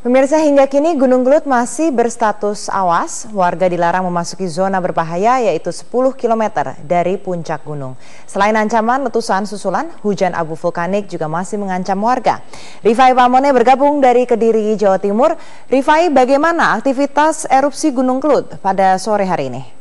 Pemirsa hingga kini Gunung Gelut masih berstatus awas, warga dilarang memasuki zona berbahaya yaitu 10 km dari puncak gunung. Selain ancaman letusan susulan, hujan abu vulkanik juga masih mengancam warga. Rifai Pamone bergabung dari Kediri, Jawa Timur. Rifai, bagaimana aktivitas erupsi Gunung Gelut pada sore hari ini?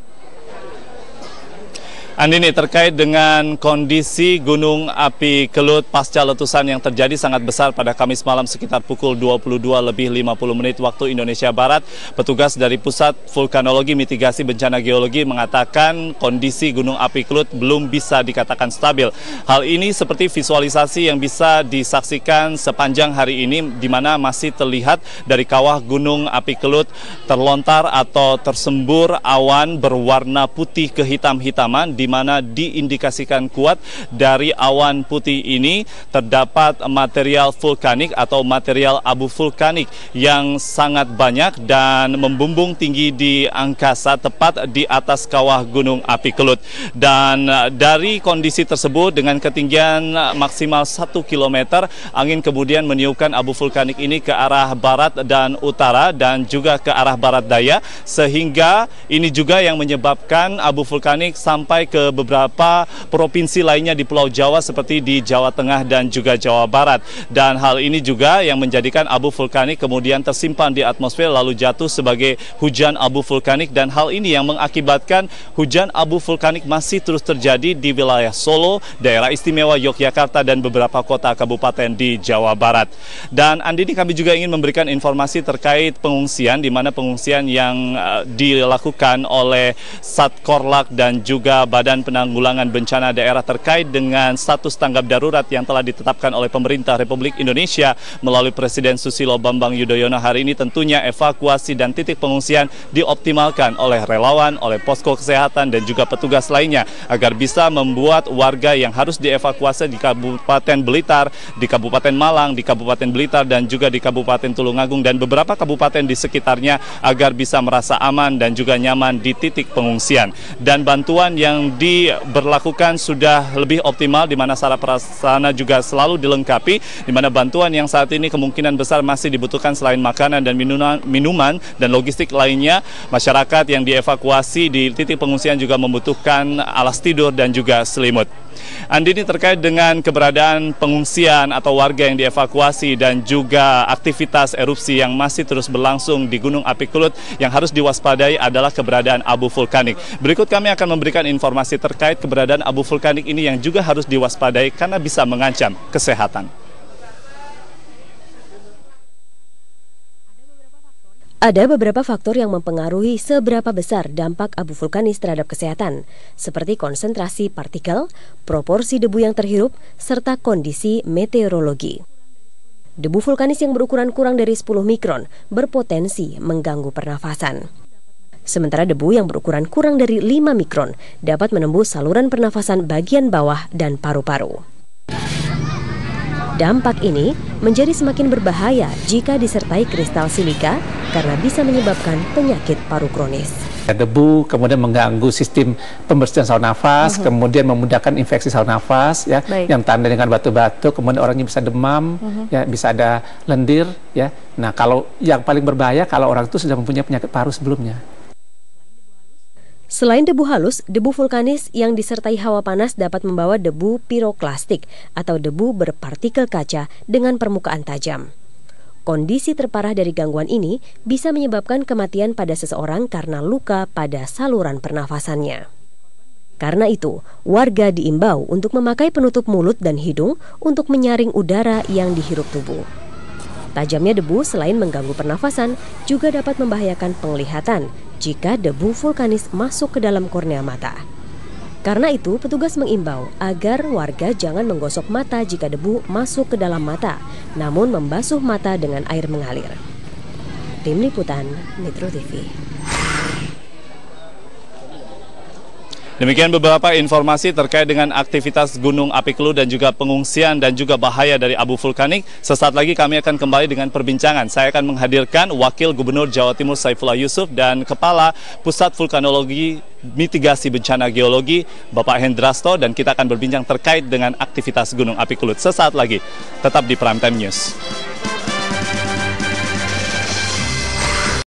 Andini terkait dengan kondisi gunung api kelut pasca letusan yang terjadi sangat besar pada Kamis malam sekitar pukul 22 lebih 50 menit waktu Indonesia Barat. Petugas dari Pusat Vulkanologi Mitigasi Bencana Geologi mengatakan kondisi gunung api kelut belum bisa dikatakan stabil. Hal ini seperti visualisasi yang bisa disaksikan sepanjang hari ini di mana masih terlihat dari kawah gunung api kelut terlontar atau tersembur awan berwarna putih kehitam-hitaman di mana diindikasikan kuat dari awan putih ini terdapat material vulkanik atau material abu vulkanik yang sangat banyak dan membumbung tinggi di angkasa tepat di atas kawah Gunung Api Kelut. Dan eh, dari kondisi tersebut dengan ketinggian eh, maksimal 1 km, angin kemudian meniupkan abu vulkanik ini ke arah barat dan utara dan juga ke arah barat daya sehingga ini juga yang menyebabkan abu vulkanik sampai ke ke beberapa provinsi lainnya di Pulau Jawa seperti di Jawa Tengah dan juga Jawa Barat. Dan hal ini juga yang menjadikan abu vulkanik kemudian tersimpan di atmosfer lalu jatuh sebagai hujan abu vulkanik dan hal ini yang mengakibatkan hujan abu vulkanik masih terus terjadi di wilayah Solo, daerah istimewa Yogyakarta dan beberapa kota kabupaten di Jawa Barat. Dan Andini kami juga ingin memberikan informasi terkait pengungsian di mana pengungsian yang eh, dilakukan oleh Satkorlak dan juga Badan dan Penanggulangan Bencana Daerah terkait dengan status tanggap darurat yang telah ditetapkan oleh pemerintah Republik Indonesia melalui Presiden Susilo Bambang Yudhoyono hari ini tentunya evakuasi dan titik pengungsian dioptimalkan oleh relawan, oleh posko kesehatan dan juga petugas lainnya agar bisa membuat warga yang harus dievakuasi di Kabupaten Blitar, di Kabupaten Malang, di Kabupaten Blitar dan juga di Kabupaten Tulungagung dan beberapa kabupaten di sekitarnya agar bisa merasa aman dan juga nyaman di titik pengungsian. Dan bantuan yang diberlakukan sudah lebih optimal di mana sarana prasarana juga selalu dilengkapi di mana bantuan yang saat ini kemungkinan besar masih dibutuhkan selain makanan dan minuman, minuman dan logistik lainnya masyarakat yang dievakuasi di titik pengungsian juga membutuhkan alas tidur dan juga selimut. Andi ini terkait dengan keberadaan pengungsian atau warga yang dievakuasi dan juga aktivitas erupsi yang masih terus berlangsung di Gunung Api Kulut yang harus diwaspadai adalah keberadaan abu vulkanik. Berikut kami akan memberikan informasi informasi terkait keberadaan abu vulkanik ini yang juga harus diwaspadai karena bisa mengancam kesehatan. Ada beberapa faktor yang mempengaruhi seberapa besar dampak abu vulkanis terhadap kesehatan, seperti konsentrasi partikel, proporsi debu yang terhirup, serta kondisi meteorologi. Debu vulkanis yang berukuran kurang dari 10 mikron berpotensi mengganggu pernafasan. Sementara debu yang berukuran kurang dari 5 mikron dapat menembus saluran pernafasan bagian bawah dan paru-paru. Dampak ini menjadi semakin berbahaya jika disertai kristal silika karena bisa menyebabkan penyakit paru kronis ya, debu, kemudian mengganggu sistem pembersihan saluran nafas, uh kemudian memudahkan infeksi saluran nafas, ya, Baik. yang tanda dengan batuk-batuk, kemudian orangnya bisa demam, uh ya, bisa ada lendir, ya. Nah, kalau yang paling berbahaya kalau orang itu sudah mempunyai penyakit paru sebelumnya. Selain debu halus, debu vulkanis yang disertai hawa panas dapat membawa debu piroklastik atau debu berpartikel kaca dengan permukaan tajam. Kondisi terparah dari gangguan ini bisa menyebabkan kematian pada seseorang karena luka pada saluran pernafasannya. Karena itu, warga diimbau untuk memakai penutup mulut dan hidung untuk menyaring udara yang dihirup tubuh. Tajamnya debu selain mengganggu pernafasan, juga dapat membahayakan penglihatan jika debu vulkanis masuk ke dalam kornea mata. Karena itu, petugas mengimbau agar warga jangan menggosok mata jika debu masuk ke dalam mata, namun membasuh mata dengan air mengalir. Tim Liputan, Metro TV. Demikian beberapa informasi terkait dengan aktivitas Gunung Api Kelud dan juga pengungsian dan juga bahaya dari abu vulkanik. Sesaat lagi kami akan kembali dengan perbincangan. Saya akan menghadirkan Wakil Gubernur Jawa Timur Saifullah Yusuf dan Kepala Pusat Vulkanologi Mitigasi Bencana Geologi Bapak Hendrasto dan kita akan berbincang terkait dengan aktivitas Gunung Api Kelud. sesaat lagi tetap di Prime Time News.